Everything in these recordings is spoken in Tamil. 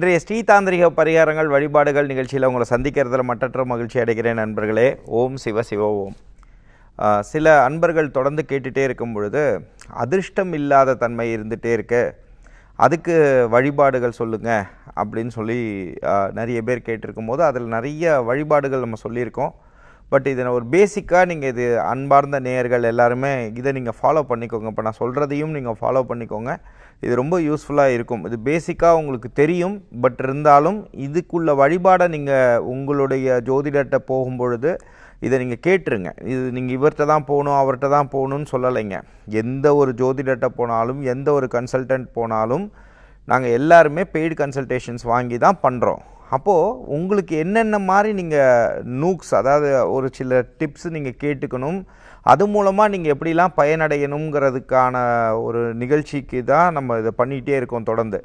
இன்றைய ஸ்ரீதாந்திரிக பரிகாரங்கள் வழிபாடுகள் நிகழ்ச்சியில் உங்களை சந்திக்கிறதுல மற்றற்ற மகிழ்ச்சி அடைகிறேன் நண்பர்களே ஓம் சிவ சிவ ஓம் சில அன்பர்கள் தொடர்ந்து கேட்டுகிட்டே இருக்கும் பொழுது அதிர்ஷ்டம் இல்லாத தன்மை இருந்துகிட்டே இருக்கு அதுக்கு வழிபாடுகள் சொல்லுங்கள் அப்படின்னு சொல்லி நிறைய பேர் கேட்டிருக்கும் போது அதில் நிறைய வழிபாடுகள் நம்ம சொல்லியிருக்கோம் பட் இதை ஒரு பேசிக்காக நீங்கள் இது அன்பார்ந்த நேயர்கள் எல்லாருமே இதை நீங்கள் ஃபாலோ பண்ணிக்கோங்க இப்போ நான் சொல்கிறதையும் நீங்கள் ஃபாலோ பண்ணிக்கோங்க இது ரொம்ப யூஸ்ஃபுல்லாக இருக்கும் இது பேசிக்காக உங்களுக்கு தெரியும் பட் இருந்தாலும் இதுக்குள்ள வழிபாடை நீங்கள் உங்களுடைய ஜோதிடர்கிட்ட போகும்பொழுது இதை நீங்கள் கேட்டுருங்க இது நீங்கள் இவர்கிட்ட தான் போகணும் அவர்கிட்ட தான் போகணும்னு சொல்லலைங்க எந்த ஒரு ஜோதிடர்கிட்ட போனாலும் எந்த ஒரு கன்சல்டன்ட் போனாலும் நாங்கள் எல்லாருமே பெய்டு கன்சல்டேஷன்ஸ் வாங்கி தான் பண்ணுறோம் அப்போது உங்களுக்கு என்னென்ன மாதிரி நீங்கள் நூக்ஸ் அதாவது ஒரு சில டிப்ஸ் நீங்கள் கேட்டுக்கணும் அது மூலமாக நீங்கள் எப்படிலாம் பயனடையணுங்கிறதுக்கான ஒரு நிகழ்ச்சிக்கு தான் நம்ம இதை பண்ணிகிட்டே இருக்கோம் தொடர்ந்து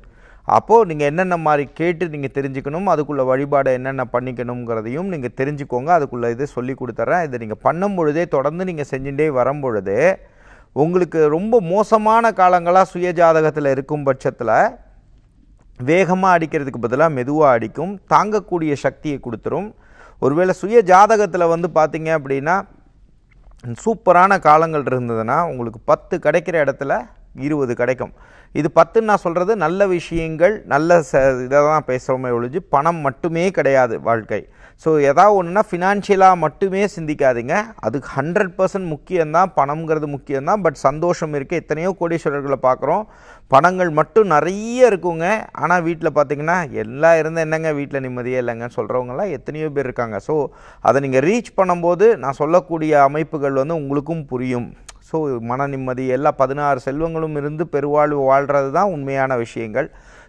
அப்போது நீங்கள் என்னென்ன மாதிரி கேட்டு நீங்கள் தெரிஞ்சுக்கணும் அதுக்குள்ளே வழிபாடு என்னென்ன பண்ணிக்கணுங்கிறதையும் நீங்கள் தெரிஞ்சுக்கோங்க அதுக்குள்ளே இதை சொல்லி கொடுத்துட்றேன் இதை நீங்கள் பண்ணும் பொழுதே தொடர்ந்து நீங்கள் செஞ்சுட்டே வரும் பொழுது உங்களுக்கு ரொம்ப மோசமான காலங்களாக சுய ஜாதகத்தில் இருக்கும் பட்சத்தில் வேகமாக அடிக்கிறதுக்கு பதிலாக மெதுவாக அடிக்கும் தாங்கக்கூடிய சக்தியை கொடுத்துரும் ஒருவேளை சுய ஜாதகத்தில் வந்து பார்த்திங்க அப்படின்னா சூப்பரான காலங்கள் இருந்ததுன்னா உங்களுக்கு பத்து கிடைக்கிற இடத்துல இருபது கிடைக்கும் இது பத்துன்னு நான் சொல்கிறது நல்ல விஷயங்கள் நல்ல ச இதை தான் பேசுகிறோமே ஒழிஞ்சு பணம் மட்டுமே கிடையாது வாழ்க்கை ஸோ எதா ஒன்றுனா ஃபினான்ஷியலாக மட்டுமே சிந்திக்காதீங்க அதுக்கு ஹண்ட்ரட் பர்சன்ட் முக்கியம்தான் பணம்ங்கிறது முக்கியம்தான் பட் சந்தோஷம் இருக்குது எத்தனையோ கோடீஸ்வரர்களை பார்க்குறோம் பணங்கள் மட்டும் நிறைய இருக்குங்க ஆனால் வீட்டில் பார்த்தீங்கன்னா எல்லாம் இருந்தால் என்னங்க வீட்டில் நிம்மதியே இல்லைங்கன்னு சொல்கிறவங்களாம் எத்தனையோ பேர் இருக்காங்க ஸோ அதை நீங்கள் ரீச் பண்ணும்போது நான் சொல்லக்கூடிய அமைப்புகள் வந்து உங்களுக்கும் புரியும் ஸோ மன நிம்மதி எல்லா பதினாறு செல்வங்களும் இருந்து பெருவாழ்வு வாழ்கிறது தான் உண்மையான விஷயங்கள்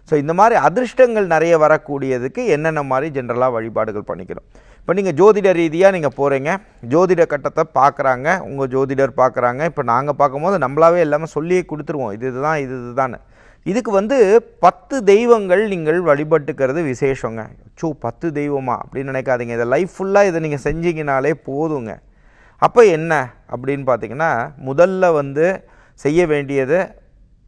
ஸோ இந்த மாதிரி அதிர்ஷ்டங்கள் நிறைய வரக்கூடியதுக்கு என்னென்ன மாதிரி ஜென்ரலாக வழிபாடுகள் பண்ணிக்கணும் இப்போ நீங்கள் ஜோதிட ரீதியாக நீங்கள் போகிறீங்க ஜோதிட கட்டத்தை பார்க்குறாங்க உங்கள் ஜோதிடர் பார்க்குறாங்க இப்போ நாங்கள் பார்க்கும்போது நம்மளாவே எல்லாமே சொல்லியே கொடுத்துருவோம் இது இதுதான் இது இதுதான் இதுக்கு வந்து பத்து தெய்வங்கள் நீங்கள் வழிபட்டுக்கிறது விசேஷங்க சோ பத்து தெய்வமா அப்படின்னு நினைக்காதீங்க இதை லைஃப் ஃபுல்லாக இதை நீங்கள் செஞ்சீங்கனாலே போதுங்க அப்போ என்ன அப்படின்னு பார்த்தீங்கன்னா முதல்ல வந்து செய்ய வேண்டியது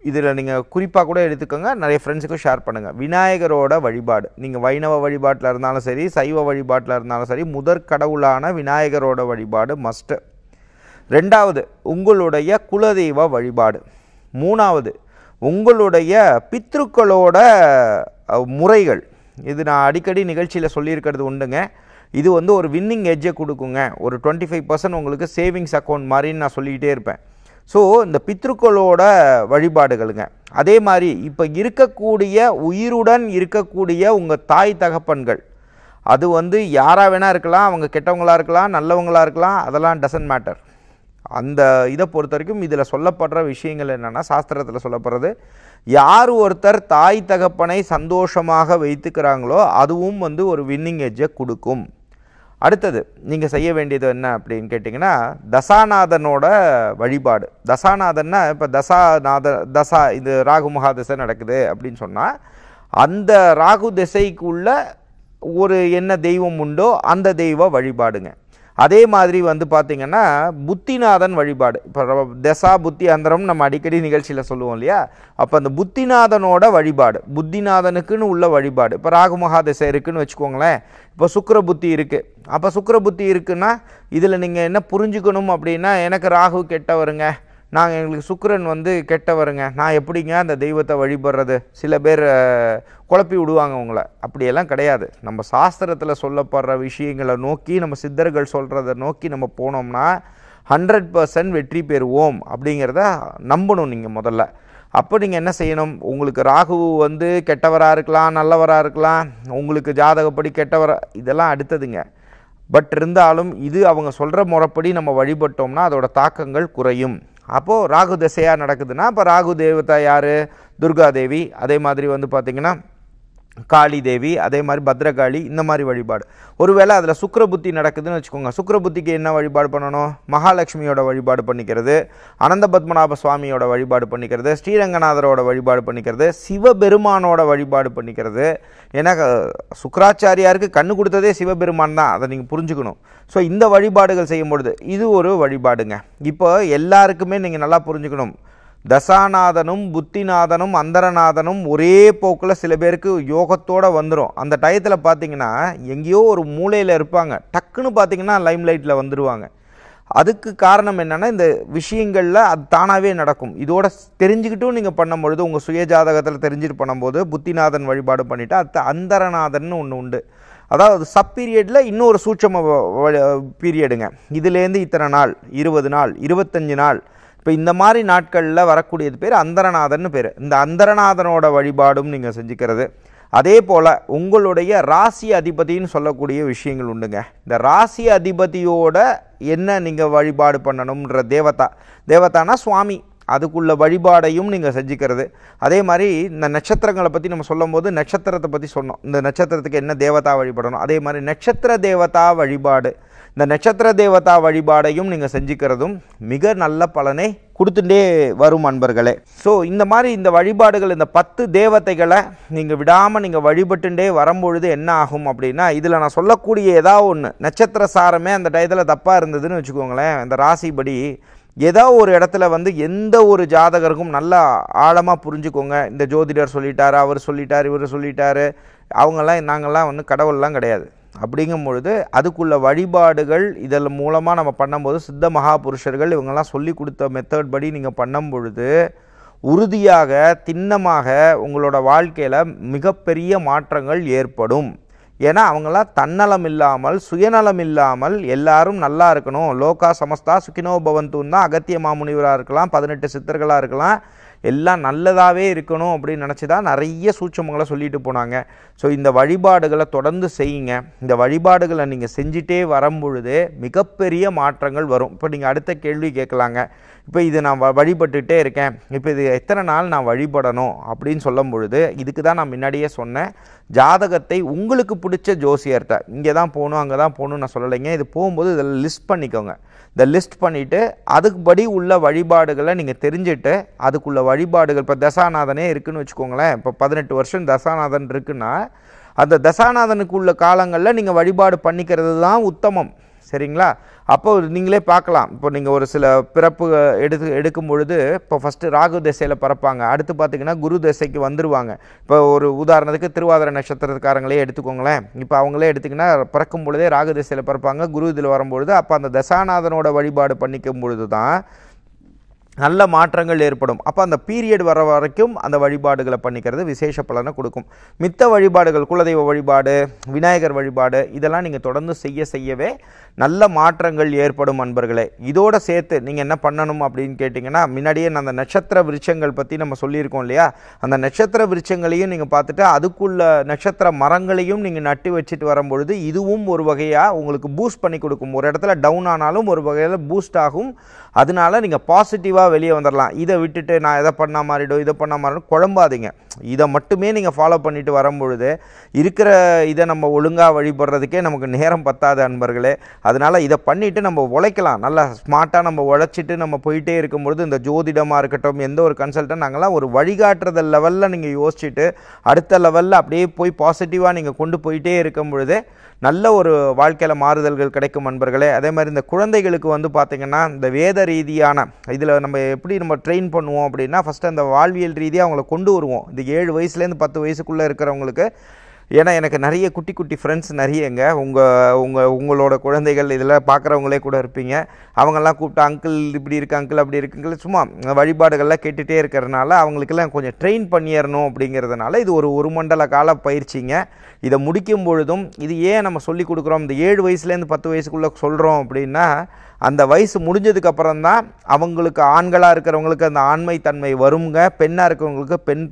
இதில் நீங்கள் குறிப்பாக கூட எடுத்துக்கோங்க நிறைய ஃப்ரெண்ட்ஸுக்கும் ஷேர் பண்ணுங்கள் விநாயகரோட வழிபாடு நீங்கள் வைணவ வழிபாட்டில் இருந்தாலும் சரி சைவ வழிபாட்டில் இருந்தாலும் சரி முதற் கடவுளான விநாயகரோட வழிபாடு மஸ்ட்டு ரெண்டாவது உங்களுடைய குலதெய்வ வழிபாடு மூணாவது உங்களுடைய பித்ருக்களோட முறைகள் இது நான் அடிக்கடி நிகழ்ச்சியில் சொல்லியிருக்கிறது உண்டுங்க இது வந்து ஒரு வின்னிங் எட்ஜை கொடுக்குங்க ஒரு டுவெண்ட்டி ஃபைவ் பர்சன்ட் உங்களுக்கு சேவிங்ஸ் அக்கௌண்ட் மாதிரின்னு நான் சொல்லிக்கிட்டே இருப்பேன் ஸோ இந்த பித்ருக்களோட வழிபாடுகளுங்க அதே மாதிரி இப்போ இருக்கக்கூடிய உயிருடன் இருக்கக்கூடிய உங்கள் தாய் தகப்பன்கள் அது வந்து யாராக வேணால் இருக்கலாம் அவங்க கெட்டவங்களாக இருக்கலாம் நல்லவங்களாக இருக்கலாம் அதெல்லாம் டசன்ட் மேட்டர் அந்த இதை பொறுத்த வரைக்கும் இதில் சொல்லப்படுற விஷயங்கள் என்னென்னா சாஸ்திரத்தில் சொல்லப்படுறது யார் ஒருத்தர் தாய் தகப்பனை சந்தோஷமாக வைத்துக்கிறாங்களோ அதுவும் வந்து ஒரு வின்னிங் எஜ்ஜை கொடுக்கும் அடுத்தது நீங்கள் செய்ய வேண்டியது என்ன அப்படின்னு கேட்டிங்கன்னா தசாநாதனோட வழிபாடு தசாநாதன்னா இப்போ தசாநாத தசா இது ராகு மகாதசை நடக்குது அப்படின்னு சொன்னால் அந்த ராகு திசைக்குள்ள ஒரு என்ன தெய்வம் உண்டோ அந்த தெய்வ வழிபாடுங்க அதே மாதிரி வந்து பார்த்திங்கன்னா புத்திநாதன் வழிபாடு இப்போ தசா புத்தி அந்தரம் நம்ம அடிக்கடி நிகழ்ச்சியில் சொல்லுவோம் இல்லையா அப்போ அந்த புத்திநாதனோட வழிபாடு புத்திநாதனுக்குன்னு உள்ள வழிபாடு இப்போ ராகுமகா திசை இருக்குதுன்னு வச்சுக்கோங்களேன் இப்போ சுக்கர புத்தி இருக்குது அப்போ சுக்கர புத்தி இருக்குன்னா இதில் நீங்கள் என்ன புரிஞ்சுக்கணும் அப்படின்னா எனக்கு ராகு கெட்ட வருங்க நாங்கள் எங்களுக்கு சுக்கரன் வந்து கெட்டவருங்க நான் எப்படிங்க அந்த தெய்வத்தை வழிபடுறது சில பேர் குழப்பி விடுவாங்க உங்களை அப்படியெல்லாம் கிடையாது நம்ம சாஸ்திரத்தில் சொல்லப்படுற விஷயங்களை நோக்கி நம்ம சித்தர்கள் சொல்கிறத நோக்கி நம்ம போனோம்னா ஹண்ட்ரட் பர்சன்ட் வெற்றி பெறுவோம் அப்படிங்கிறத நம்பணும் நீங்கள் முதல்ல அப்போ நீங்கள் என்ன செய்யணும் உங்களுக்கு ராகு வந்து கெட்டவராக இருக்கலாம் நல்லவராக இருக்கலாம் உங்களுக்கு ஜாதகப்படி கெட்டவராக இதெல்லாம் அடுத்ததுங்க பட் இருந்தாலும் இது அவங்க சொல்கிற முறைப்படி நம்ம வழிபட்டோம்னா அதோட தாக்கங்கள் குறையும் அப்போது ராகு திசையாக நடக்குதுன்னா அப்போ ராகு தேவதா யார் துர்கா தேவி அதே மாதிரி வந்து பார்த்திங்கன்னா காளி தேவி அதே மாதிரி பத்ரகாளி இந்த மாதிரி வழிபாடு ஒருவேளை அதில் சுக்கர புத்தி நடக்குதுன்னு வச்சுக்கோங்க சுக்கர புத்திக்கு என்ன வழிபாடு பண்ணணும் மகாலட்சுமியோட வழிபாடு பண்ணிக்கிறது அனந்த பத்மநாப சுவாமியோட வழிபாடு பண்ணிக்கிறது ஸ்ரீரங்கநாதரோட வழிபாடு பண்ணிக்கிறது சிவபெருமானோட வழிபாடு பண்ணிக்கிறது ஏன்னா சுக்கராச்சாரியாருக்கு கண்ணு கொடுத்ததே சிவபெருமான் தான் அதை நீங்கள் புரிஞ்சுக்கணும் ஸோ இந்த வழிபாடுகள் செய்யும்பொழுது இது ஒரு வழிபாடுங்க இப்போ எல்லாருக்குமே நீங்கள் நல்லா புரிஞ்சுக்கணும் தசாநாதனும் புத்திநாதனும் அந்தரநாதனும் ஒரே போக்கில் சில பேருக்கு யோகத்தோடு வந்துடும் அந்த டயத்தில் பார்த்தீங்கன்னா எங்கேயோ ஒரு மூலையில் இருப்பாங்க டக்குன்னு பார்த்தீங்கன்னா லைம் லைட்டில் வந்துடுவாங்க அதுக்கு காரணம் என்னென்னா இந்த விஷயங்களில் அது தானாகவே நடக்கும் இதோட தெரிஞ்சுக்கிட்டும் நீங்கள் பண்ணும்பொழுது உங்கள் சுய ஜாதகத்தில் தெரிஞ்சுட்டு பண்ணும்போது புத்திநாதன் வழிபாடு பண்ணிவிட்டு அது அந்தரநாதன் ஒன்று உண்டு அதாவது சப் பீரியடில் இன்னொரு சூட்சம பீரியடுங்க இதுலேருந்து இத்தனை நாள் இருபது நாள் இருபத்தஞ்சி நாள் இப்போ இந்த மாதிரி நாட்களில் வரக்கூடியது பேர் அந்தரநாதன் பேர் இந்த அந்தரநாதனோட வழிபாடும் நீங்கள் செஞ்சுக்கிறது அதே போல் உங்களுடைய ராசி அதிபதின்னு சொல்லக்கூடிய விஷயங்கள் உண்டுங்க இந்த ராசி அதிபதியோட என்ன நீங்கள் வழிபாடு பண்ணணுன்ற தேவதா தேவதானா சுவாமி அதுக்குள்ள வழிபாடையும் நீங்கள் செஞ்சுக்கிறது அதே மாதிரி இந்த நட்சத்திரங்களை பற்றி நம்ம சொல்லும் போது நட்சத்திரத்தை பற்றி சொன்னோம் இந்த நட்சத்திரத்துக்கு என்ன தேவதா வழிபடணும் அதே மாதிரி நட்சத்திர தேவதா வழிபாடு இந்த நட்சத்திர தேவதா வழிபாடையும் நீங்கள் செஞ்சுக்கிறதும் மிக நல்ல பலனை கொடுத்துட்டே வரும் அன்பர்களே ஸோ இந்த மாதிரி இந்த வழிபாடுகள் இந்த பத்து தேவதைகளை நீங்கள் விடாமல் நீங்கள் வழிபட்டுண்டே வரும்பொழுது என்ன ஆகும் அப்படின்னா இதில் நான் சொல்லக்கூடிய ஏதாவது ஒன்று நட்சத்திர சாரமே அந்த டயத்தில் தப்பாக இருந்ததுன்னு வச்சுக்கோங்களேன் அந்த ராசிப்படி ஏதோ ஒரு இடத்துல வந்து எந்த ஒரு ஜாதகருக்கும் நல்லா ஆழமாக புரிஞ்சுக்கோங்க இந்த ஜோதிடர் சொல்லிட்டார் அவர் சொல்லிட்டார் இவர் சொல்லிட்டார் அவங்கெல்லாம் நாங்கள்லாம் வந்து கடவுள்லாம் கிடையாது அப்படிங்கும் பொழுது அதுக்குள்ள வழிபாடுகள் இதில் மூலமாக நம்ம பண்ணும்போது சித்த மகாபுருஷர்கள் இவங்கெல்லாம் சொல்லி கொடுத்த மெத்தட் படி நீங்கள் பண்ணும் பொழுது உறுதியாக திண்ணமாக உங்களோட வாழ்க்கையில் மிகப்பெரிய மாற்றங்கள் ஏற்படும் ஏன்னா அவங்களாம் தன்னலம் இல்லாமல் சுயநலம் இல்லாமல் எல்லாரும் நல்லா இருக்கணும் லோகா சமஸ்தா சுகினோ பவந்தூன் தான் அகத்திய மாமுனிவராக இருக்கலாம் பதினெட்டு சித்தர்களாக இருக்கலாம் எல்லாம் நல்லதாகவே இருக்கணும் அப்படின்னு நினச்சி தான் நிறைய சூட்சமங்களை சொல்லிட்டு போனாங்க ஸோ இந்த வழிபாடுகளை தொடர்ந்து செய்யுங்க இந்த வழிபாடுகளை நீங்கள் செஞ்சிட்டே வரும்பொழுது மிகப்பெரிய மாற்றங்கள் வரும் இப்போ நீங்கள் அடுத்த கேள்வி கேட்கலாங்க இப்போ இது நான் வழிபட்டுகிட்டே இருக்கேன் இப்போ இது எத்தனை நாள் நான் வழிபடணும் அப்படின்னு சொல்லும் பொழுது இதுக்கு தான் நான் முன்னாடியே சொன்னேன் ஜாதகத்தை உங்களுக்கு பிடிச்ச ஜோசியர்கிட்ட இங்கே தான் போகணும் அங்கே தான் போகணும்னு நான் சொல்லலைங்க இது போகும்போது இதில் லிஸ்ட் பண்ணிக்கோங்க இந்த லிஸ்ட் பண்ணிவிட்டு அதுக்குபடி உள்ள வழிபாடுகளை நீங்கள் தெரிஞ்சுட்டு அதுக்குள்ள வழிபாடுகள் இப்போ தசாநாதனே இருக்குதுன்னு வச்சுக்கோங்களேன் இப்போ பதினெட்டு வருஷம் தசாநாதன் இருக்குன்னா அந்த தசாநாதனுக்கு உள்ள காலங்களில் நீங்கள் வழிபாடு பண்ணிக்கிறது தான் உத்தமம் சரிங்களா அப்போ நீங்களே பார்க்கலாம் இப்போ நீங்கள் ஒரு சில பிறப்பு எடுத்து எடுக்கும் பொழுது இப்போ ஃபஸ்ட்டு ராகு திசையில் பிறப்பாங்க அடுத்து பார்த்திங்கன்னா குரு திசைக்கு வந்துடுவாங்க இப்போ ஒரு உதாரணத்துக்கு திருவாதிர நட்சத்திரக்காரங்களே எடுத்துக்கோங்களேன் இப்போ அவங்களே எடுத்திங்கன்னா பிறக்கும் பொழுதே ராகு திசையில் பிறப்பாங்க குரு இதில் வரும்பொழுது அப்போ அந்த தசாநாதனோட வழிபாடு பண்ணிக்கும் பொழுது தான் நல்ல மாற்றங்கள் ஏற்படும் அப்போ அந்த பீரியட் வர வரைக்கும் அந்த வழிபாடுகளை பண்ணிக்கிறது விசேஷ பலனை கொடுக்கும் மித்த வழிபாடுகள் குலதெய்வ வழிபாடு விநாயகர் வழிபாடு இதெல்லாம் நீங்கள் தொடர்ந்து செய்ய செய்யவே நல்ல மாற்றங்கள் ஏற்படும் அன்பர்களே இதோடு சேர்த்து நீங்கள் என்ன பண்ணணும் அப்படின்னு கேட்டிங்கன்னா முன்னாடியே அந்த நட்சத்திர விருட்சங்கள் பற்றி நம்ம சொல்லியிருக்கோம் இல்லையா அந்த நட்சத்திர விருட்சங்களையும் நீங்கள் பார்த்துட்டு அதுக்குள்ள நட்சத்திர மரங்களையும் நீங்கள் நட்டு வச்சுட்டு வரும்பொழுது இதுவும் ஒரு வகையாக உங்களுக்கு பூஸ்ட் பண்ணி கொடுக்கும் ஒரு இடத்துல டவுன் ஆனாலும் ஒரு வகையில் பூஸ்ட் ஆகும் அதனால நீங்கள் பாசிட்டிவாக வெளியே வந்துடலாம் இதை விட்டுட்டு நான் எதை பண்ணால் மாறிடும் இதை பண்ணால் மாறிடும் குழம்பாதீங்க இதை மட்டுமே நீங்கள் ஃபாலோ பண்ணிட்டு வரும்பொழுது இருக்கிற இதை நம்ம ஒழுங்காக வழிபடுறதுக்கே நமக்கு நேரம் பத்தாது அன்பர்களே அதனால் இதை பண்ணிவிட்டு நம்ம உழைக்கலாம் நல்லா ஸ்மார்ட்டாக நம்ம உழைச்சிட்டு நம்ம போயிட்டே இருக்கும்பொழுது இந்த ஜோதிடமாக இருக்கட்டும் எந்த ஒரு கன்சல்ட்டன் நாங்களாம் ஒரு வழிகாட்டுறத லெவலில் நீங்கள் யோசிச்சுட்டு அடுத்த லெவலில் அப்படியே போய் பாசிட்டிவாக நீங்கள் கொண்டு போயிட்டே இருக்கும் பொழுது நல்ல ஒரு வாழ்க்கையில் மாறுதல்கள் கிடைக்கும் அன்பர்களே அதே மாதிரி இந்த குழந்தைகளுக்கு வந்து பார்த்திங்கன்னா இந்த வேத ரீதியான இதில் நம்ம எப்படி நம்ம ட்ரெயின் பண்ணுவோம் அப்படின்னா ஃபஸ்ட்டு அந்த வாழ்வியல் ரீதியாக அவங்கள கொண்டு வருவோம் இது ஏழு வயசுலேருந்து பத்து வயசுக்குள்ளே இருக்கிறவங்களுக்கு ஏன்னா எனக்கு நிறைய குட்டி குட்டி ஃப்ரெண்ட்ஸ் நிறையங்க உங்கள் உங்கள் உங்களோட குழந்தைகள் இதில் பார்க்குறவங்களே கூட இருப்பீங்க அவங்கெல்லாம் கூப்பிட்டு அங்கிள் இப்படி இருக்கு அங்கிள் அப்படி இருக்குங்கிற சும்மா வழிபாடுகள்லாம் கேட்டுகிட்டே இருக்கிறனால அவங்களுக்கெல்லாம் கொஞ்சம் ட்ரெயின் பண்ணிடணும் அப்படிங்கிறதுனால இது ஒரு ஒரு மண்டல கால பயிற்சிங்க இதை முடிக்கும் பொழுதும் இது ஏன் நம்ம சொல்லிக் கொடுக்குறோம் இந்த ஏழு வயசுலேருந்து பத்து வயசுக்குள்ளே சொல்கிறோம் அப்படின்னா அந்த வயசு முடிஞ்சதுக்கப்புறம் தான் அவங்களுக்கு ஆண்களாக இருக்கிறவங்களுக்கு அந்த ஆண்மை தன்மை வருங்க பெண்ணாக இருக்கிறவங்களுக்கு பெண்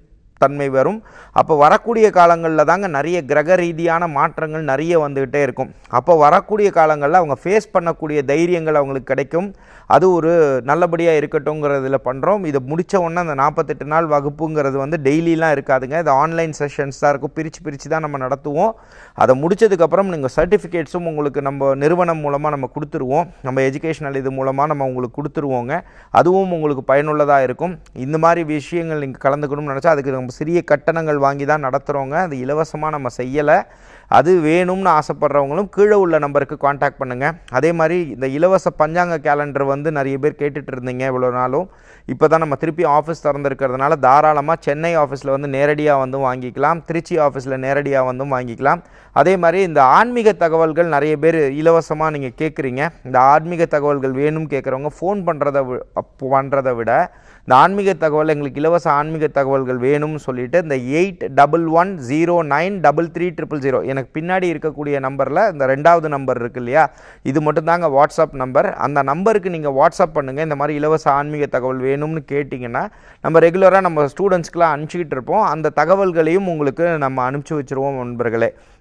தன்மை வரும் அப்போ வரக்கூடிய காலங்களில் தாங்க நிறைய கிரக ரீதியான மாற்றங்கள் நிறைய வந்துக்கிட்டே இருக்கும் அப்போ வரக்கூடிய காலங்களில் அவங்க ஃபேஸ் பண்ணக்கூடிய தைரியங்கள் அவங்களுக்கு கிடைக்கும் அது ஒரு நல்லபடியாக இருக்கட்டும்ங்கிறதுல பண்ணுறோம் இதை முடித்த உடனே அந்த நாற்பத்தெட்டு நாள் வகுப்புங்கிறது வந்து டெய்லிலாம் இருக்காதுங்க இது ஆன்லைன் செஷன்ஸ் தான் இருக்கும் பிரித்து பிரித்து தான் நம்ம நடத்துவோம் அதை முடித்ததுக்கப்புறம் நீங்கள் சர்டிஃபிகேட்ஸும் உங்களுக்கு நம்ம நிறுவனம் மூலமாக நம்ம கொடுத்துருவோம் நம்ம எஜுகேஷனல் இது மூலமாக நம்ம உங்களுக்கு கொடுத்துருவோங்க அதுவும் உங்களுக்கு பயனுள்ளதாக இருக்கும் இந்த மாதிரி விஷயங்கள் நீங்கள் கலந்துக்கணும்னு நினச்சா அதுக்கு நம்ம சிறிய கட்டணங்கள் வாங்கி தான் நடத்துகிறோங்க அது இலவசமாக நம்ம செய்யலை அது வேணும்னு ஆசைப்பட்றவங்களும் கீழே உள்ள நம்பருக்கு காண்டாக்ட் பண்ணுங்கள் அதே மாதிரி இந்த இலவச பஞ்சாங்க கேலண்டர் வந்து நிறைய பேர் கேட்டுட்டு இருந்தீங்க இவ்வளோ நாளும் இப்போ தான் நம்ம திருப்பி ஆஃபீஸ் திறந்துருக்கிறதுனால தாராளமாக சென்னை ஆஃபீஸில் வந்து நேரடியாக வந்து வாங்கிக்கலாம் திருச்சி ஆஃபீஸில் நேரடியாக வந்தும் வாங்கிக்கலாம் அதே மாதிரி இந்த ஆன்மீக தகவல்கள் நிறைய பேர் இலவசமாக நீங்கள் கேட்குறீங்க இந்த ஆன்மீக தகவல்கள் வேணும் கேட்குறவங்க ஃபோன் பண்ணுறத பண்ணுறதை விட இந்த ஆன்மீக தகவல் எங்களுக்கு இலவச ஆன்மீக தகவல்கள் வேணும்னு சொல்லிட்டு இந்த eight double one zero nine double three triple zero எனக்கு பின்னாடி இருக்கக்கூடிய நம்பரில் இந்த ரெண்டாவது நம்பர் இருக்கு இல்லையா இது மட்டும்தாங்க வாட்ஸ்அப் நம்பர் அந்த நம்பருக்கு நீங்கள் வாட்ஸ்அப் பண்ணுங்கள் இந்த மாதிரி இலவச ஆன்மீக தகவல் வேணும்னு கேட்டிங்கன்னா நம்ம ரெகுலராக நம்ம ஸ்டூடெண்ட்ஸ்க்கெலாம் அனுப்பிச்சிக்கிட்டு இருப்போம் அந்த தகவல்களையும் உங்களுக்கு நம்ம அனுப்பிச்சி வச்சுருவோம் நண்பர்களே